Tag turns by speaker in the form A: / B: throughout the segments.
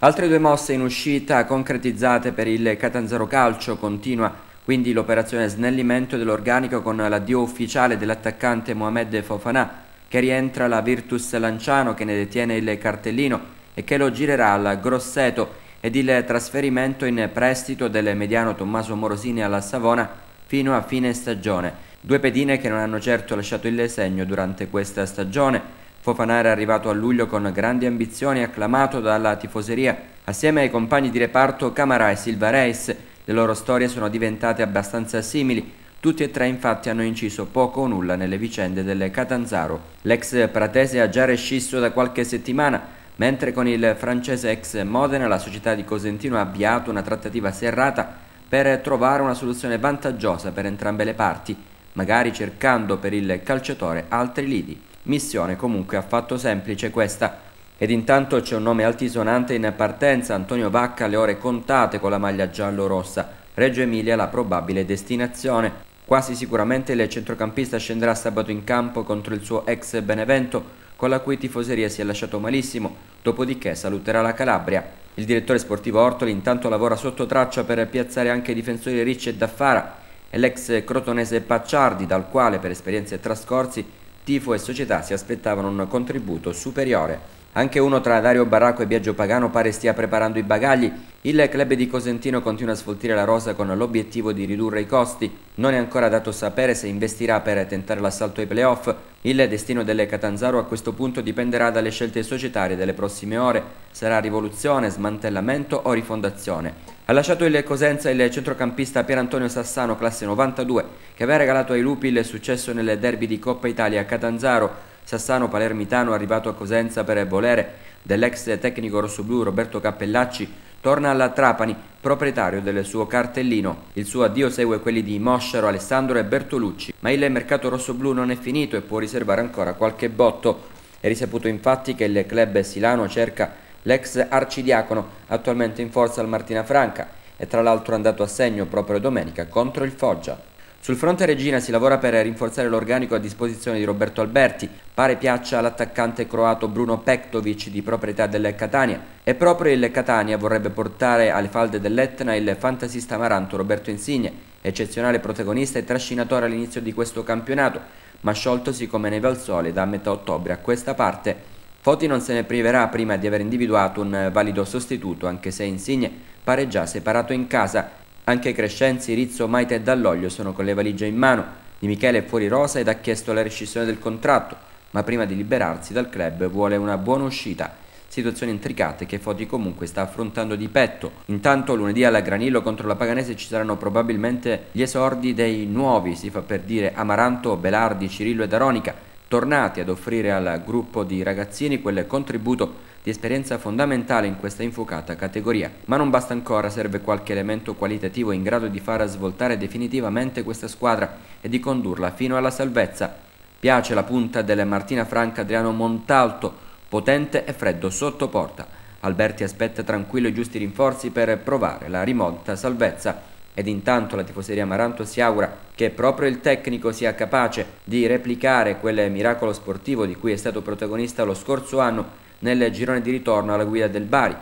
A: Altre due mosse in uscita concretizzate per il Catanzaro Calcio continua quindi l'operazione snellimento dell'organico con l'addio ufficiale dell'attaccante Mohamed Fofanà che rientra alla Virtus Lanciano che ne detiene il cartellino e che lo girerà al Grosseto ed il trasferimento in prestito del mediano Tommaso Morosini alla Savona fino a fine stagione. Due pedine che non hanno certo lasciato il segno durante questa stagione Fofanara è arrivato a luglio con grandi ambizioni acclamato dalla tifoseria. Assieme ai compagni di reparto Camara e Silva Reis, le loro storie sono diventate abbastanza simili. Tutti e tre infatti hanno inciso poco o nulla nelle vicende del Catanzaro. L'ex pratese ha già rescisso da qualche settimana, mentre con il francese ex Modena la società di Cosentino ha avviato una trattativa serrata per trovare una soluzione vantaggiosa per entrambe le parti, magari cercando per il calciatore altri lidi. Missione comunque affatto semplice questa. Ed intanto c'è un nome altisonante in partenza, Antonio Vacca le ore contate con la maglia giallo-rossa, Reggio Emilia la probabile destinazione. Quasi sicuramente il centrocampista scenderà sabato in campo contro il suo ex Benevento, con la cui tifoseria si è lasciato malissimo, dopodiché saluterà la Calabria. Il direttore sportivo Ortoli intanto lavora sotto traccia per piazzare anche i difensori Ricci e Daffara e l'ex crotonese Pacciardi, dal quale per esperienze trascorsi tifo e società si aspettavano un contributo superiore. Anche uno tra Dario Baracco e Biagio Pagano pare stia preparando i bagagli il club di Cosentino continua a sfoltire la rosa con l'obiettivo di ridurre i costi. Non è ancora dato sapere se investirà per tentare l'assalto ai playoff. Il destino del Catanzaro a questo punto dipenderà dalle scelte societarie delle prossime ore. Sarà rivoluzione, smantellamento o rifondazione. Ha lasciato il Cosenza il centrocampista Pierantonio Sassano, classe 92, che aveva regalato ai lupi il successo nelle derby di Coppa Italia a Catanzaro. Sassano palermitano arrivato a Cosenza per volere dell'ex tecnico rossoblù Roberto Cappellacci torna alla Trapani, proprietario del suo cartellino. Il suo addio segue quelli di Moscero, Alessandro e Bertolucci, ma il mercato rossoblù non è finito e può riservare ancora qualche botto. È risaputo infatti che il club Silano cerca l'ex arcidiacono, attualmente in forza al Martina Franca, e tra l'altro è andato a segno proprio domenica contro il Foggia. Sul fronte Regina si lavora per rinforzare l'organico a disposizione di Roberto Alberti, pare piaccia all'attaccante croato Bruno Pektovic di proprietà del Catania e proprio il Catania vorrebbe portare alle falde dell'Etna il fantasista amaranto Roberto Insigne, eccezionale protagonista e trascinatore all'inizio di questo campionato, ma scioltosi come neve al sole da metà ottobre a questa parte. Foti non se ne priverà prima di aver individuato un valido sostituto, anche se Insigne pare già separato in casa anche Crescenzi, Rizzo, Maite e Dall'Oglio sono con le valigie in mano. Di Michele è fuori rosa ed ha chiesto la rescissione del contratto, ma prima di liberarsi dal club vuole una buona uscita situazioni intricate che Foti comunque sta affrontando di petto. Intanto lunedì alla Granillo contro la Paganese ci saranno probabilmente gli esordi dei nuovi, si fa per dire Amaranto, Belardi, Cirillo e Daronica, tornati ad offrire al gruppo di ragazzini quel contributo di esperienza fondamentale in questa infuocata categoria. Ma non basta ancora, serve qualche elemento qualitativo in grado di far svoltare definitivamente questa squadra e di condurla fino alla salvezza. Piace la punta del Martina Franca Adriano Montalto, potente e freddo sotto porta. Alberti aspetta tranquillo i giusti rinforzi per provare la rimonta salvezza ed intanto la tifoseria Maranto si augura che proprio il tecnico sia capace di replicare quel miracolo sportivo di cui è stato protagonista lo scorso anno nel girone di ritorno alla guida del Bari,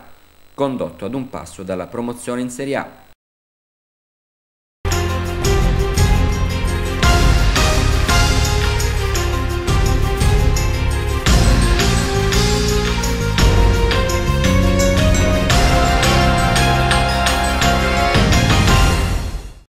A: condotto ad un passo dalla promozione in Serie A.